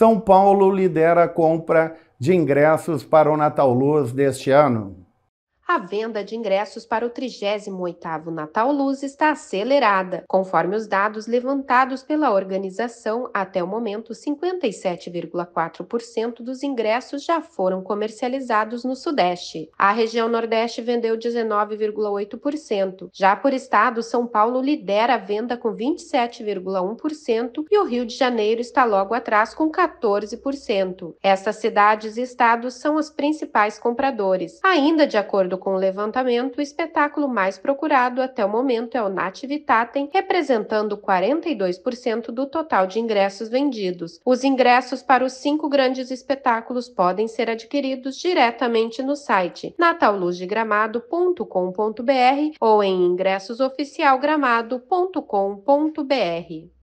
São Paulo lidera a compra de ingressos para o Natal Luz deste ano a venda de ingressos para o 38º Natal Luz está acelerada, conforme os dados levantados pela organização, até o momento 57,4% dos ingressos já foram comercializados no Sudeste. A região Nordeste vendeu 19,8%. Já por estado, São Paulo lidera a venda com 27,1% e o Rio de Janeiro está logo atrás com 14%. Essas cidades e estados são os principais compradores. Ainda de acordo com o levantamento, o espetáculo mais procurado até o momento é o Nativitatem, representando 42% do total de ingressos vendidos. Os ingressos para os cinco grandes espetáculos podem ser adquiridos diretamente no site nataluzdegramado.com.br ou em ingressosoficialgramado.com.br.